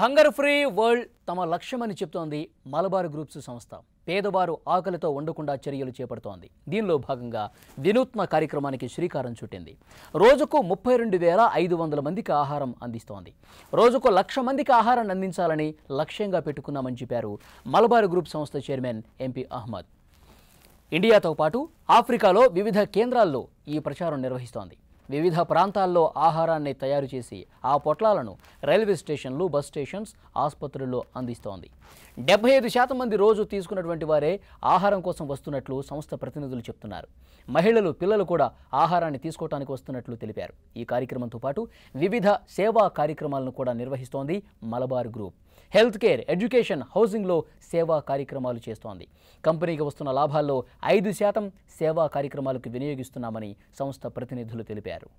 hunger free world తమ లక్ష్యమని చెప్తోంది మలబార్ గ్రూప్స్ సంస్థ పేదవారు ఆకలితో ఉండకుండా చర్యలు చేపడుతోంది దీనిలో భాగంగా వినూత్న కార్యక్రమానికి శ్రీకారం చుట్టింది రోజుకు ముప్పై రెండు వేల ఐదు వందల మందికి ఆహారం అందిస్తోంది రోజుకు లక్ష మందికి ఆహారాన్ని అందించాలని లక్ష్యంగా పెట్టుకున్నామని చెప్పారు మలబార్ గ్రూప్ సంస్థ చైర్మన్ ఎంపీ అహ్మద్ ఇండియాతో పాటు ఆఫ్రికాలో వివిధ కేంద్రాల్లో ఈ ప్రచారం నిర్వహిస్తోంది వివిధ ప్రాంతాల్లో ఆహారాన్ని తయారు చేసి ఆ పొట్లాలను రైల్వే స్టేషన్లు బస్ స్టేషన్స్ ఆసుపత్రుల్లో అందిస్తోంది డెబ్బై ఐదు శాతం మంది రోజు తీసుకున్నటువంటి వారే ఆహారం కోసం వస్తున్నట్లు సంస్థ ప్రతినిధులు చెప్తున్నారు మహిళలు పిల్లలు కూడా ఆహారాన్ని తీసుకోవటానికి వస్తున్నట్లు తెలిపారు ఈ కార్యక్రమంతో పాటు వివిధ సేవా కార్యక్రమాలను కూడా నిర్వహిస్తోంది Malabar group health care education హౌసింగ్లో సేవా కార్యక్రమాలు చేస్తోంది కంపెనీకి వస్తున్న లాభాల్లో ఐదు శాతం సేవా కార్యక్రమాలకు వినియోగిస్తున్నామని సంస్థ ప్రతినిధులు తెలిపారు